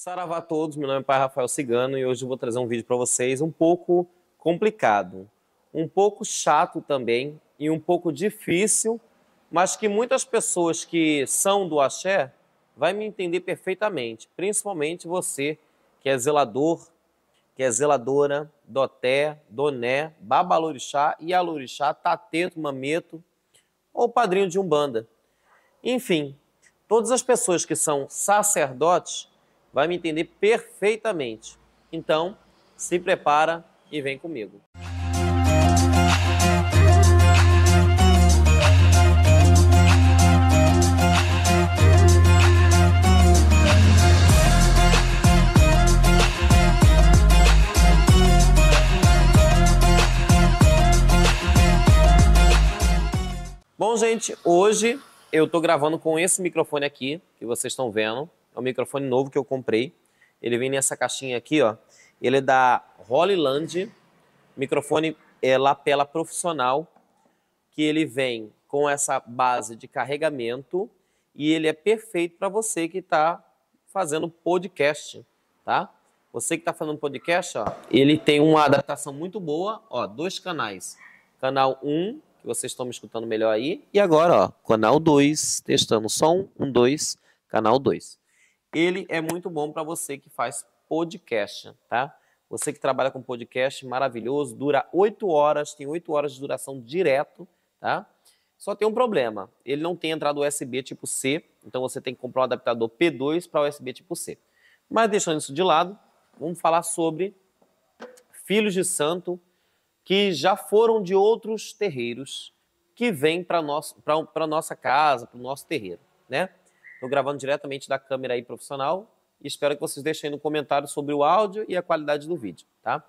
Saravá a todos, meu nome é Pai Rafael Cigano e hoje eu vou trazer um vídeo para vocês um pouco complicado, um pouco chato também e um pouco difícil, mas que muitas pessoas que são do axé vai me entender perfeitamente, principalmente você que é zelador, que é zeladora, doté, doné, babalorixá, alorixá, tateto, mameto ou padrinho de umbanda. Enfim, todas as pessoas que são sacerdotes vai me entender perfeitamente. Então, se prepara e vem comigo. Bom, gente, hoje eu estou gravando com esse microfone aqui que vocês estão vendo. É um microfone novo que eu comprei. Ele vem nessa caixinha aqui, ó. Ele é da Holyland, microfone é lapela profissional, que ele vem com essa base de carregamento e ele é perfeito para você que está fazendo podcast, tá? Você que está fazendo podcast, ó, ele tem uma adaptação muito boa, ó, dois canais. Canal 1, que vocês estão me escutando melhor aí, e agora, ó, canal 2, testando som, um, dois, canal 2 ele é muito bom para você que faz podcast, tá? Você que trabalha com podcast, maravilhoso, dura oito horas, tem oito horas de duração direto, tá? Só tem um problema, ele não tem entrada USB tipo C, então você tem que comprar um adaptador P2 para USB tipo C. Mas deixando isso de lado, vamos falar sobre filhos de santo que já foram de outros terreiros que vêm para nossa casa, para o nosso terreiro, né? Estou gravando diretamente da câmera aí profissional e espero que vocês deixem no comentário sobre o áudio e a qualidade do vídeo, tá?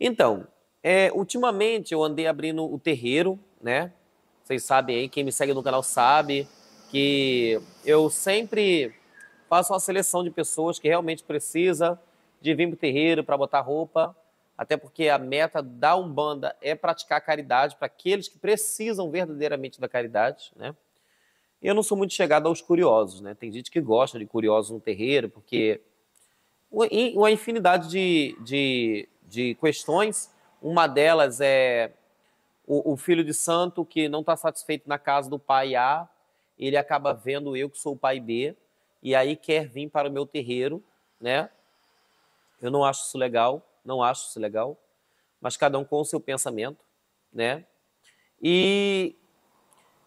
Então, é, ultimamente eu andei abrindo o terreiro, né? Vocês sabem aí, quem me segue no canal sabe que eu sempre faço uma seleção de pessoas que realmente precisa de vir para o terreiro para botar roupa, até porque a meta da Umbanda é praticar caridade para aqueles que precisam verdadeiramente da caridade, né? Eu não sou muito chegado aos curiosos, né? Tem gente que gosta de curiosos no terreiro, porque uma infinidade de, de, de questões. Uma delas é o, o filho de santo que não está satisfeito na casa do pai A, ele acaba vendo eu que sou o pai B, e aí quer vir para o meu terreiro, né? Eu não acho isso legal, não acho isso legal, mas cada um com o seu pensamento, né? E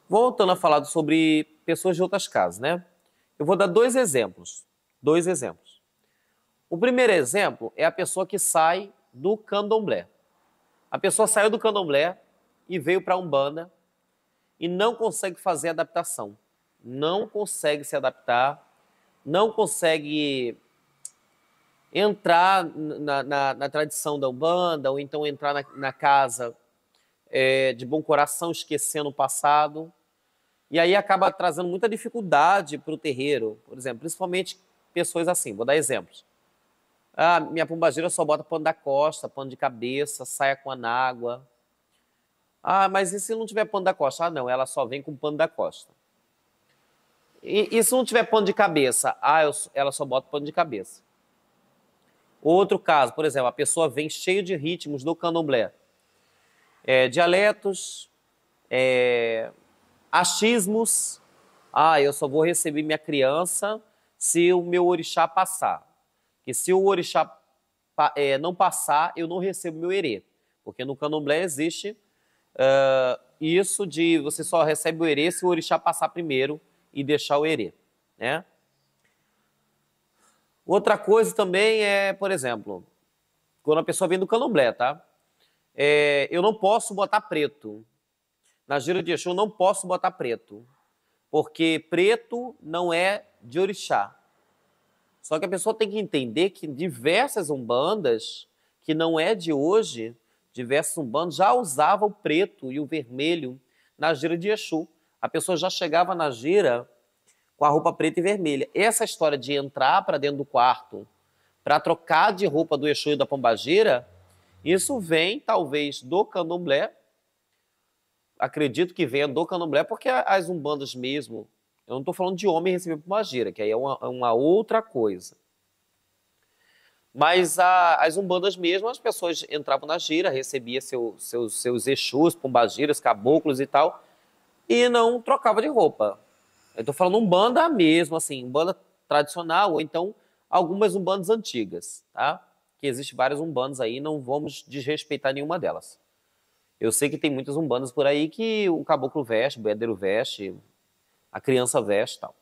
Voltando a falar sobre pessoas de outras casas, né? Eu vou dar dois exemplos. Dois exemplos. O primeiro exemplo é a pessoa que sai do candomblé. A pessoa saiu do candomblé e veio para a Umbanda e não consegue fazer adaptação. Não consegue se adaptar, não consegue entrar na, na, na tradição da Umbanda ou então entrar na, na casa é, de bom coração, esquecendo o passado. E aí acaba trazendo muita dificuldade para o terreiro, por exemplo, principalmente pessoas assim, vou dar exemplos. Ah, minha pombagira só bota pano da costa, pano de cabeça, saia com anágua. Ah, mas e se não tiver pano da costa? Ah, não, ela só vem com pano da costa. E, e se não tiver pano de cabeça? Ah, eu, ela só bota pano de cabeça. Outro caso, por exemplo, a pessoa vem cheio de ritmos do candomblé. É, dialetos, é, achismos. Ah, eu só vou receber minha criança se o meu orixá passar. Que se o orixá é, não passar, eu não recebo meu herê. Porque no candomblé existe uh, isso de você só recebe o herê se o orixá passar primeiro e deixar o herê, né? Outra coisa também é, por exemplo, quando a pessoa vem do candomblé, tá? É, eu não posso botar preto na gira de Exu não posso botar preto, porque preto não é de orixá. Só que a pessoa tem que entender que diversas umbandas, que não é de hoje, diversos umbandas já usavam o preto e o vermelho na gira de Exu. A pessoa já chegava na gira com a roupa preta e vermelha. Essa história de entrar para dentro do quarto para trocar de roupa do Exu e da Pombagira, isso vem talvez do candomblé, acredito que venha do candomblé, porque as umbandas mesmo, eu não estou falando de homem receber por magia, que aí é uma, é uma outra coisa. Mas a, as umbandas mesmo, as pessoas entravam na gira, recebia seu, seus, seus exus, pombagiras, caboclos e tal, e não trocava de roupa. Eu estou falando umbanda mesmo, assim, umbanda tradicional, ou então algumas umbandas antigas, tá? Que existem várias umbandas aí, não vamos desrespeitar nenhuma delas. Eu sei que tem muitas umbandas por aí que o caboclo veste, o bedeiro veste, a criança veste tal.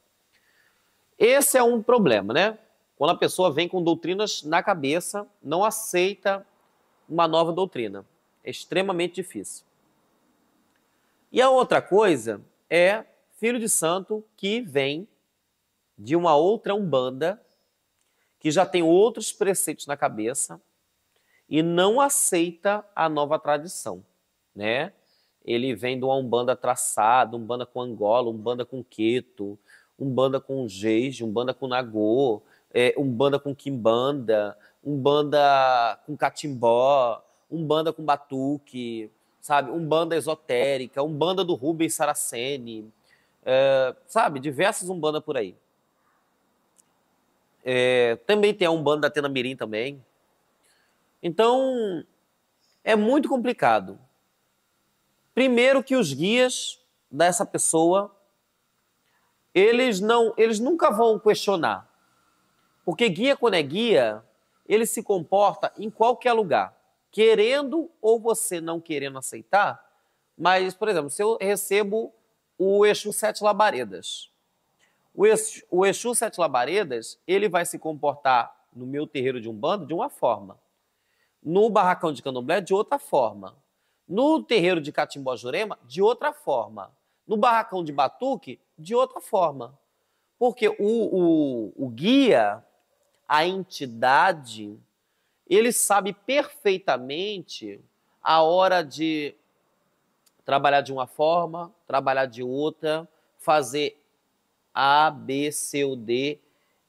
Esse é um problema, né? Quando a pessoa vem com doutrinas na cabeça, não aceita uma nova doutrina. É extremamente difícil. E a outra coisa é filho de santo que vem de uma outra umbanda que já tem outros preceitos na cabeça e não aceita a nova tradição né? Ele vem de uma umbanda traçada, umbanda com Angola, umbanda com Queto, umbanda com Jeje, umbanda com Nagô, é, umbanda com Quimbanda, umbanda com Catimbó, umbanda com Batuque, sabe? Umbanda esotérica, umbanda do Rubens Saraceni, é, sabe? Diversas umbandas por aí. É, também tem a umbanda da Atena Mirim também. Então, é muito complicado. Primeiro que os guias dessa pessoa, eles não, eles nunca vão questionar. Porque guia quando é guia, ele se comporta em qualquer lugar, querendo ou você não querendo aceitar. Mas, por exemplo, se eu recebo o Exu Sete Labaredas, o Exu, o Exu Sete Labaredas, ele vai se comportar no meu terreiro de um bando de uma forma, no barracão de candomblé de outra forma. No terreiro de Catimbó-Jurema, de outra forma. No barracão de Batuque, de outra forma. Porque o, o, o guia, a entidade, ele sabe perfeitamente a hora de trabalhar de uma forma, trabalhar de outra, fazer A, B, C ou D,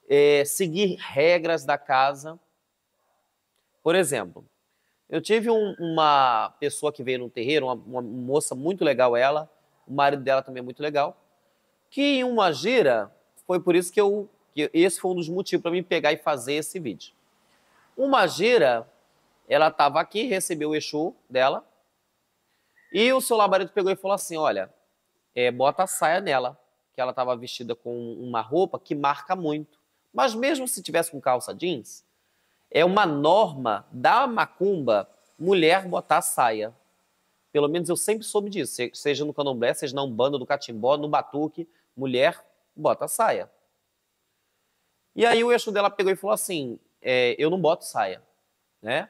é, seguir regras da casa. Por exemplo, eu tive um, uma pessoa que veio no terreiro, uma, uma, moça muito legal ela, o marido dela também é muito legal, que em uma gira, foi por isso que eu, que esse foi um dos motivos para me pegar e fazer esse vídeo. Uma gira, ela estava aqui, recebeu o Exu dela, e o seu labarito pegou e falou assim, olha, é, bota a saia nela, que ela estava vestida com uma roupa que marca muito. Mas mesmo se tivesse com calça jeans, é uma norma da macumba mulher botar saia. Pelo menos eu sempre soube disso, seja no candomblé, seja na umbanda, do catimbó, no batuque, mulher bota saia. E aí o eixo dela pegou e falou assim, é, eu não boto saia, né?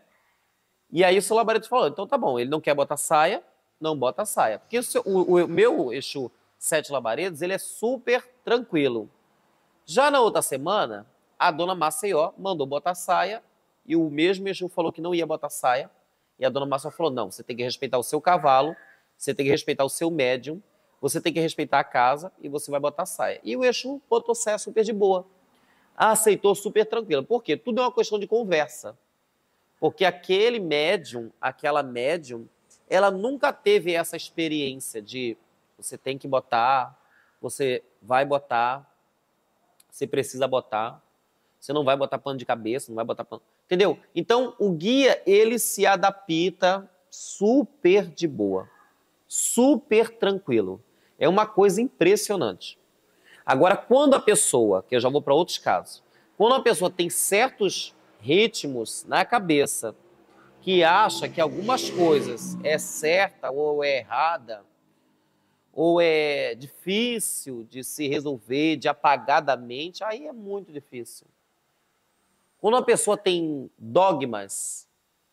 E aí o seu labaredo falou, então tá bom, ele não quer botar saia, não bota saia. Porque o, seu, o, o meu eixo sete labaredos, ele é super tranquilo. Já na outra semana, a dona Maceió mandou botar saia e o mesmo Exu falou que não ia botar saia. E a dona Márcia falou: não, você tem que respeitar o seu cavalo, você tem que respeitar o seu médium, você tem que respeitar a casa e você vai botar saia. E o Exu botou saia super de boa. Aceitou super tranquila. Por quê? Tudo é uma questão de conversa. Porque aquele médium, aquela médium, ela nunca teve essa experiência de você tem que botar, você vai botar, você precisa botar, você não vai botar pano de cabeça, não vai botar pano. Entendeu? Então, o guia, ele se adapta super de boa. Super tranquilo. É uma coisa impressionante. Agora, quando a pessoa, que eu já vou para outros casos, quando a pessoa tem certos ritmos na cabeça, que acha que algumas coisas é certa ou é errada, ou é difícil de se resolver, de apagar da mente, aí é muito difícil. Quando uma pessoa tem dogmas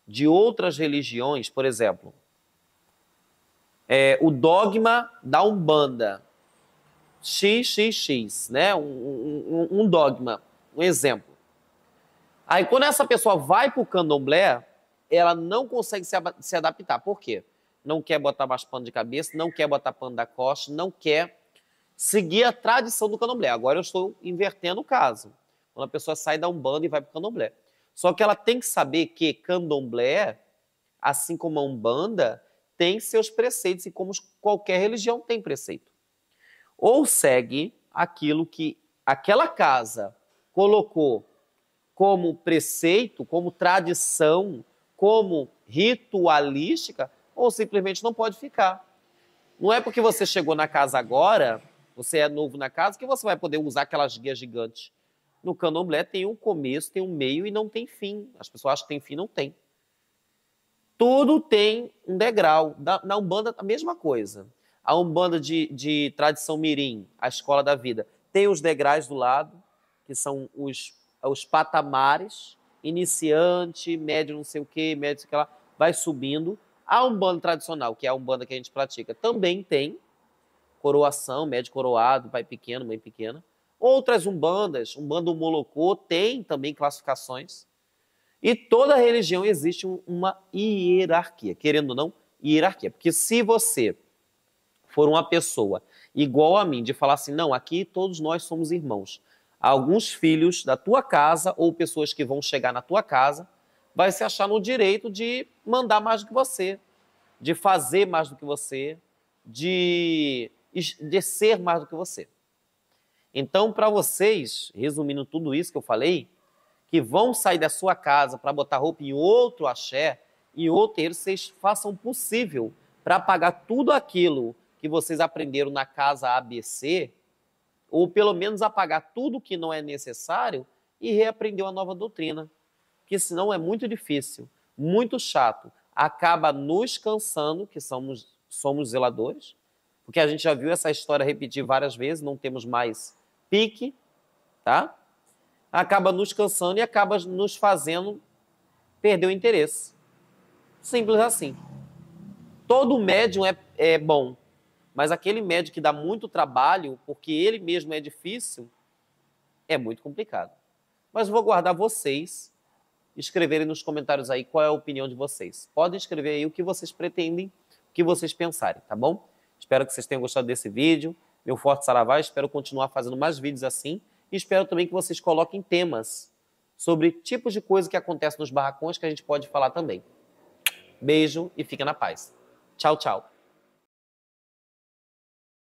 de outras religiões, por exemplo, é, o dogma da Umbanda, XXX, né? Um, um, um dogma, um exemplo. Aí quando essa pessoa vai para o candomblé, ela não consegue se, se adaptar. Por quê? Não quer botar mais pano de cabeça, não quer botar pano da costa, não quer seguir a tradição do candomblé. Agora eu estou invertendo o caso. Quando a pessoa sai da Umbanda e vai para o Candomblé. Só que ela tem que saber que Candomblé, assim como a Umbanda, tem seus preceitos e como qualquer religião tem preceito. Ou segue aquilo que aquela casa colocou como preceito, como tradição, como ritualística, ou simplesmente não pode ficar. Não é porque você chegou na casa agora, você é novo na casa, que você vai poder usar aquelas guias gigantes no candomblé tem um começo, tem um meio e não tem fim. As pessoas acham que tem fim, não tem. Tudo tem um degrau. Na, Umbanda, a mesma coisa. A Umbanda de, de tradição mirim, a escola da vida, tem os degraus do lado, que são os, os patamares, iniciante, médio não sei o que, médio não sei o que lá, vai subindo. A Umbanda tradicional, que é a Umbanda que a gente pratica, também tem coroação, médio coroado, pai pequeno, mãe pequena. Outras umbandas, umbanda Molocô, tem também classificações. E toda religião existe uma hierarquia, querendo ou não, hierarquia. Porque se você for uma pessoa igual a mim, de falar assim, não, aqui todos nós somos irmãos. Alguns filhos da tua casa ou pessoas que vão chegar na tua casa vai se achar no direito de mandar mais do que você, de fazer mais do que você, de, de ser mais do que você. Então, para vocês, resumindo tudo isso que eu falei, que vão sair da sua casa para botar roupa em outro axé, em outro terreiro, vocês façam o possível para pagar tudo aquilo que vocês aprenderam na casa ABC, ou pelo menos apagar tudo que não é necessário e reaprender uma nova doutrina, que senão é muito difícil, muito chato, acaba nos cansando, que somos, somos zeladores, porque a gente já viu essa história repetir várias vezes, não temos mais pique, tá? Acaba nos cansando e acaba nos fazendo perder o interesse. Simples assim. Todo médium é, é bom, mas aquele médium que dá muito trabalho, porque ele mesmo é difícil, é muito complicado. Mas vou guardar vocês escreverem nos comentários aí qual é a opinião de vocês. Podem escrever aí o que vocês pretendem, o que vocês pensarem, tá bom? Espero que vocês tenham gostado desse vídeo meu forte saravá. Espero continuar fazendo mais vídeos assim e espero também que vocês coloquem temas sobre tipos de coisa que acontece nos barracões que a gente pode falar também. Beijo e fica na paz. Tchau, tchau.